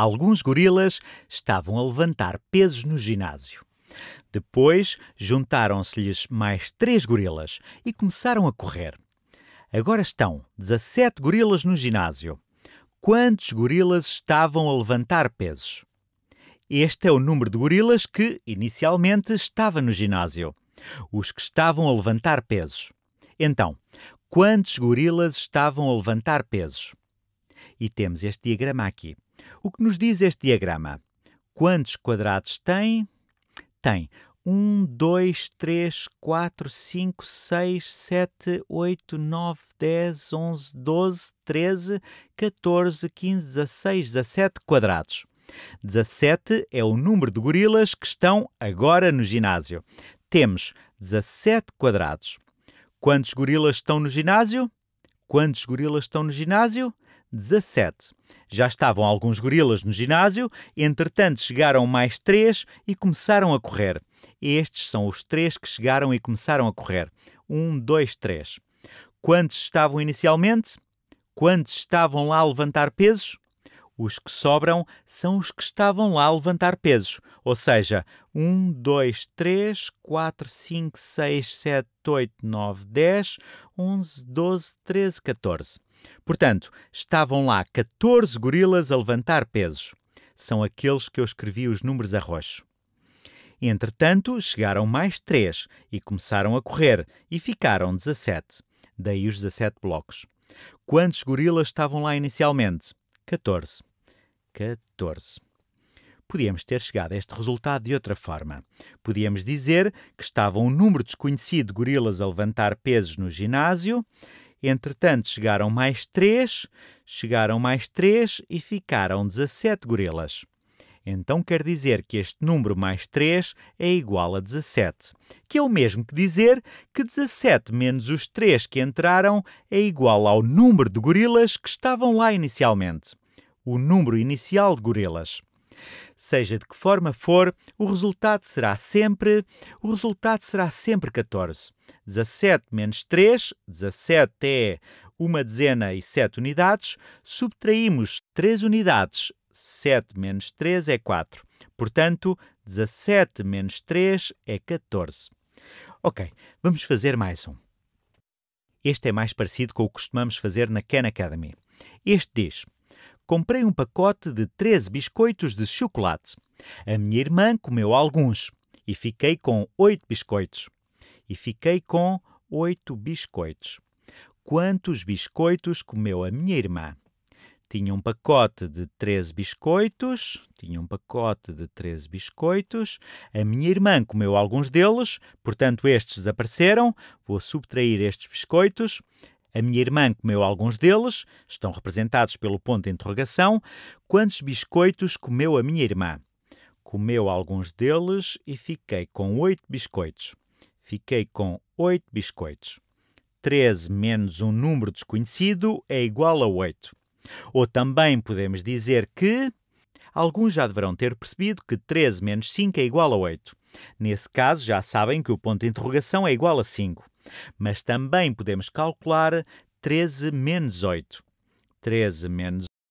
alguns gorilas estavam a levantar pesos no ginásio. Depois juntaram-se-lhes mais três gorilas e começaram a correr. Agora estão 17 gorilas no ginásio. Quantos gorilas estavam a levantar pesos? Este é o número de gorilas que, inicialmente, estava no ginásio. Os que estavam a levantar pesos. Então, quantos gorilas estavam a levantar pesos? e temos este diagrama aqui. O que nos diz este diagrama? Quantos quadrados tem? Tem 1, 2, 3, 4, 5, 6, 7, 8, 9, 10, 11, 12, 13, 14, 15, 16, 17 quadrados. 17 é o número de gorilas que estão agora no ginásio. Temos 17 quadrados. Quantos gorilas estão no ginásio? Quantos gorilas estão no ginásio? 17. Já estavam alguns gorilas no ginásio, entretanto chegaram mais três e começaram a correr. Estes são os três que chegaram e começaram a correr. Um, dois, três. Quantos estavam inicialmente? Quantos estavam lá a levantar pesos? Os que sobram são os que estavam lá a levantar pesos. Ou seja, 1, 2, 3, 4, 5, 6, 7, 8, 9, 10, 11, 12, 13, 14. Portanto, estavam lá 14 gorilas a levantar pesos. São aqueles que eu escrevi os números a roxo. Entretanto, chegaram mais três e começaram a correr, e ficaram 17. Daí os 17 blocos. Quantos gorilas estavam lá inicialmente? 14. 14. Podíamos ter chegado a este resultado de outra forma. Podíamos dizer que estava um número desconhecido de gorilas a levantar pesos no ginásio Entretanto, chegaram mais três, chegaram mais três e ficaram 17 gorilas. Então quer dizer que este número mais 3 é igual a 17, que é o mesmo que dizer que 17 menos os 3 que entraram é igual ao número de gorilas que estavam lá inicialmente. O número inicial de gorilas. Seja de que forma for, o resultado será sempre, o resultado será sempre 14. 17 menos 3, 17 é uma dezena e 7 unidades, subtraímos 3 unidades, 7 menos 3 é 4. Portanto, 17 menos 3 é 14. Ok, vamos fazer mais um. Este é mais parecido com o que costumamos fazer na Khan Academy. Este diz: comprei um pacote de 13 biscoitos de chocolate. A minha irmã comeu alguns e fiquei com 8 biscoitos. E fiquei com 8 biscoitos. Quantos biscoitos comeu a minha irmã? Tinha um pacote de 13 biscoitos, tinha um pacote de 13 biscoitos. A minha irmã comeu alguns deles, portanto estes desapareceram. Vou subtrair estes biscoitos. A minha irmã comeu alguns deles, estão representados pelo ponto de interrogação. Quantos biscoitos comeu a minha irmã? Comeu alguns deles e fiquei com oito biscoitos. Fiquei com oito biscoitos. 13 menos um número desconhecido é igual a 8. Ou também podemos dizer que. Alguns já deverão ter percebido que 13 menos 5 é igual a 8. Nesse caso, já sabem que o ponto de interrogação é igual a 5. Mas também podemos calcular 13 menos 8. 13 menos